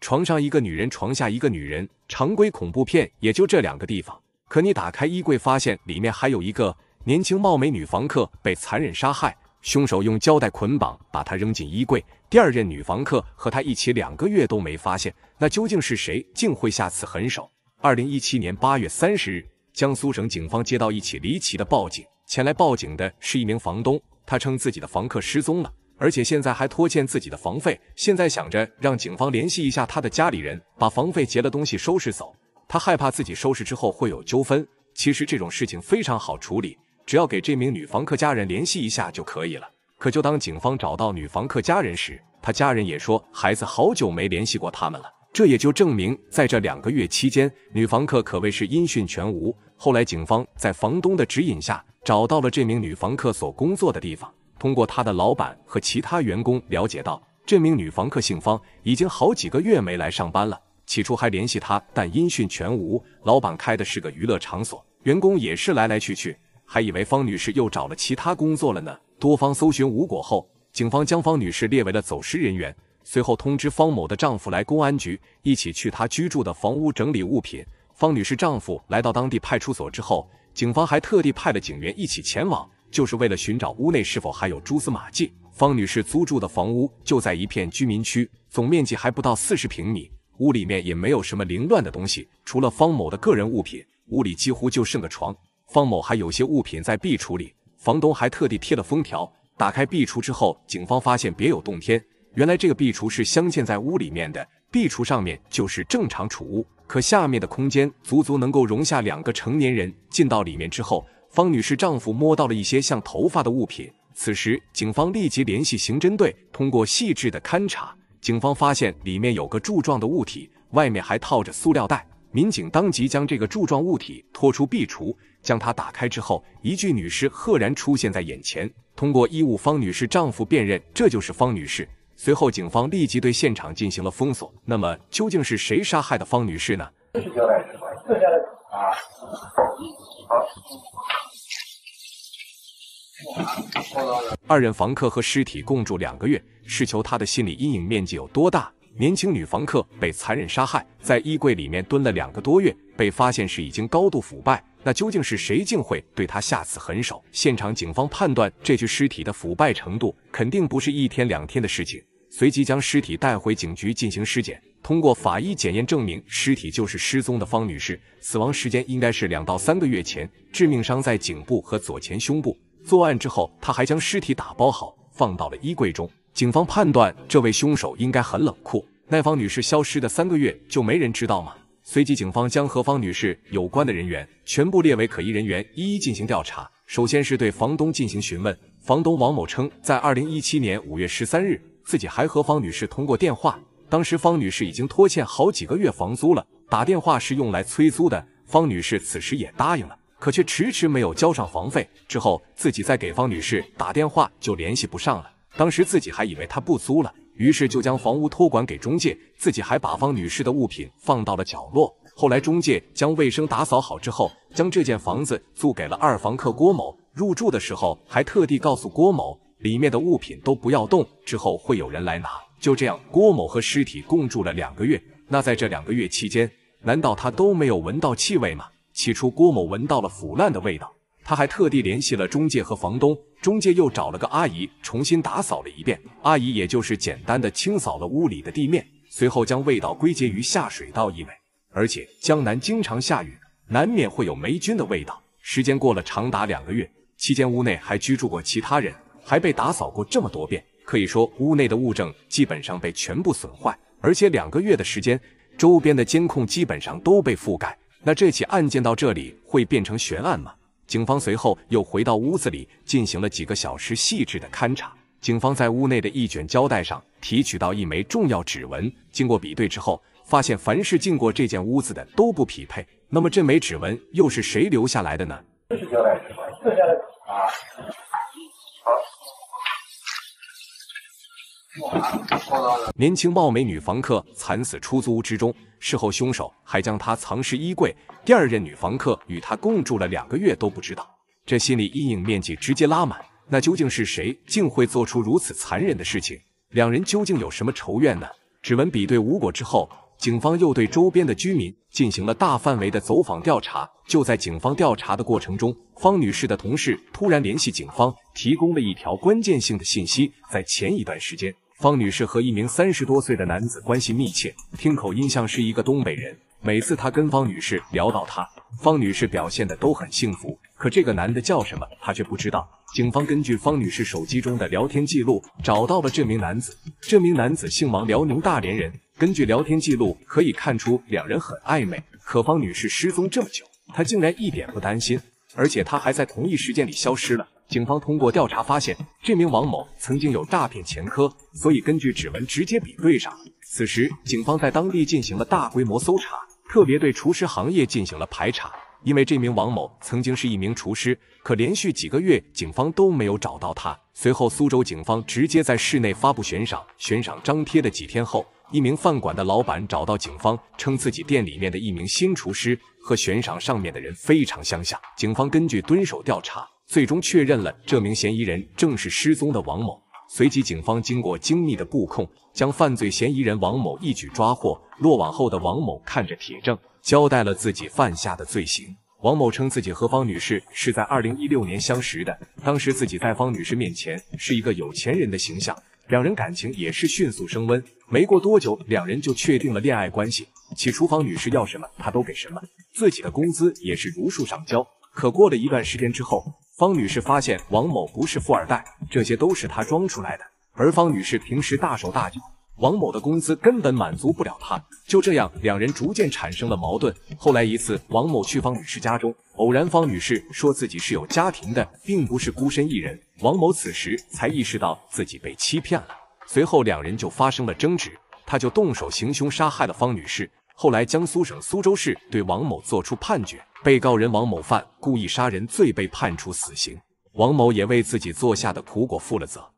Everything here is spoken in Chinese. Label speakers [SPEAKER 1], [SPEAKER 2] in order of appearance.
[SPEAKER 1] 床上一个女人，床下一个女人，常规恐怖片也就这两个地方。可你打开衣柜，发现里面还有一个年轻貌美女房客被残忍杀害，凶手用胶带捆绑，把她扔进衣柜。第二任女房客和她一起两个月都没发现，那究竟是谁竟会下此狠手？二零一七年八月三十日，江苏省警方接到一起离奇的报警。前来报警的是一名房东，他称自己的房客失踪了，而且现在还拖欠自己的房费，现在想着让警方联系一下他的家里人，把房费结了，东西收拾走。他害怕自己收拾之后会有纠纷。其实这种事情非常好处理，只要给这名女房客家人联系一下就可以了。可就当警方找到女房客家人时，他家人也说孩子好久没联系过他们了。这也就证明，在这两个月期间，女房客可谓是音讯全无。后来，警方在房东的指引下，找到了这名女房客所工作的地方。通过她的老板和其他员工了解到，这名女房客姓方，已经好几个月没来上班了。起初还联系她，但音讯全无。老板开的是个娱乐场所，员工也是来来去去，还以为方女士又找了其他工作了呢。多方搜寻无果后，警方将方女士列为了走失人员。随后通知方某的丈夫来公安局，一起去她居住的房屋整理物品。方女士丈夫来到当地派出所之后，警方还特地派了警员一起前往，就是为了寻找屋内是否还有蛛丝马迹。方女士租住的房屋就在一片居民区，总面积还不到四十平米，屋里面也没有什么凌乱的东西，除了方某的个人物品，屋里几乎就剩个床。方某还有些物品在壁橱里，房东还特地贴了封条。打开壁橱之后，警方发现别有洞天。原来这个壁橱是镶嵌在屋里面的，壁橱上面就是正常储物，可下面的空间足足能够容下两个成年人。进到里面之后，方女士丈夫摸到了一些像头发的物品。此时，警方立即联系刑侦队，通过细致的勘查，警方发现里面有个柱状的物体，外面还套着塑料袋。民警当即将这个柱状物体拖出壁橱，将它打开之后，一具女尸赫然出现在眼前。通过衣物，方女士丈夫辨认，这就是方女士。随后，警方立即对现场进行了封锁。那么，究竟是谁杀害的方女士呢？二人房客和尸体共住两个月，试求他的心理阴影面积有多大？年轻女房客被残忍杀害，在衣柜里面蹲了两个多月，被发现时已经高度腐败。那究竟是谁竟会对他下此狠手？现场警方判断，这具尸体的腐败程度肯定不是一天两天的事情。随即将尸体带回警局进行尸检。通过法医检验证明，尸体就是失踪的方女士，死亡时间应该是两到三个月前。致命伤在颈部和左前胸部。作案之后，他还将尸体打包好，放到了衣柜中。警方判断，这位凶手应该很冷酷。那方女士消失的三个月，就没人知道吗？随即，警方将和方女士有关的人员全部列为可疑人员，一一进行调查。首先是对房东进行询问。房东王某称，在二零一七年五月十三日。自己还和方女士通过电话，当时方女士已经拖欠好几个月房租了，打电话是用来催租的。方女士此时也答应了，可却迟迟没有交上房费。之后自己再给方女士打电话就联系不上了。当时自己还以为她不租了，于是就将房屋托管给中介，自己还把方女士的物品放到了角落。后来中介将卫生打扫好之后，将这间房子租给了二房客郭某。入住的时候还特地告诉郭某。里面的物品都不要动，之后会有人来拿。就这样，郭某和尸体共住了两个月。那在这两个月期间，难道他都没有闻到气味吗？起初，郭某闻到了腐烂的味道，他还特地联系了中介和房东，中介又找了个阿姨重新打扫了一遍。阿姨也就是简单的清扫了屋里的地面，随后将味道归结于下水道异味，而且江南经常下雨，难免会有霉菌的味道。时间过了长达两个月，期间屋内还居住过其他人。还被打扫过这么多遍，可以说屋内的物证基本上被全部损坏，而且两个月的时间，周边的监控基本上都被覆盖。那这起案件到这里会变成悬案吗？警方随后又回到屋子里进行了几个小时细致的勘查。警方在屋内的一卷胶带上提取到一枚重要指纹，经过比对之后，发现凡是进过这间屋子的都不匹配。那么这枚指纹又是谁留下来的呢？年轻貌美女房客惨死出租屋之中，事后凶手还将她藏尸衣柜。第二任女房客与她共住了两个月都不知道，这心理阴影面积直接拉满。那究竟是谁竟会做出如此残忍的事情？两人究竟有什么仇怨呢？指纹比对无果之后，警方又对周边的居民进行了大范围的走访调查。就在警方调查的过程中，方女士的同事突然联系警方，提供了一条关键性的信息：在前一段时间。方女士和一名三十多岁的男子关系密切，听口音像是一个东北人。每次他跟方女士聊到他，方女士表现的都很幸福。可这个男的叫什么，她却不知道。警方根据方女士手机中的聊天记录找到了这名男子，这名男子姓王，辽宁大连人。根据聊天记录可以看出，两人很暧昧。可方女士失踪这么久，他竟然一点不担心，而且他还在同一时间里消失了。警方通过调查发现，这名王某曾经有诈骗前科，所以根据指纹直接比对上。此时，警方在当地进行了大规模搜查，特别对厨师行业进行了排查，因为这名王某曾经是一名厨师，可连续几个月警方都没有找到他。随后，苏州警方直接在市内发布悬赏，悬赏张贴的几天后，一名饭馆的老板找到警方，称自己店里面的一名新厨师和悬赏上面的人非常相像。警方根据蹲守调查。最终确认了这名嫌疑人正是失踪的王某。随即，警方经过精密的布控，将犯罪嫌疑人王某一举抓获。落网后的王某看着铁证，交代了自己犯下的罪行。王某称自己和方女士是在2016年相识的，当时自己在方女士面前是一个有钱人的形象，两人感情也是迅速升温。没过多久，两人就确定了恋爱关系，起初，方女士要什么，他都给什么，自己的工资也是如数上交。可过了一段时间之后，方女士发现王某不是富二代，这些都是她装出来的。而方女士平时大手大脚，王某的工资根本满足不了她。就这样，两人逐渐产生了矛盾。后来一次，王某去方女士家中，偶然方女士说自己是有家庭的，并不是孤身一人。王某此时才意识到自己被欺骗了，随后两人就发生了争执，他就动手行凶，杀害了方女士。后来江苏省苏州市对王某作出判决。被告人王某犯故意杀人罪，被判处死刑。王某也为自己做下的苦果负了责。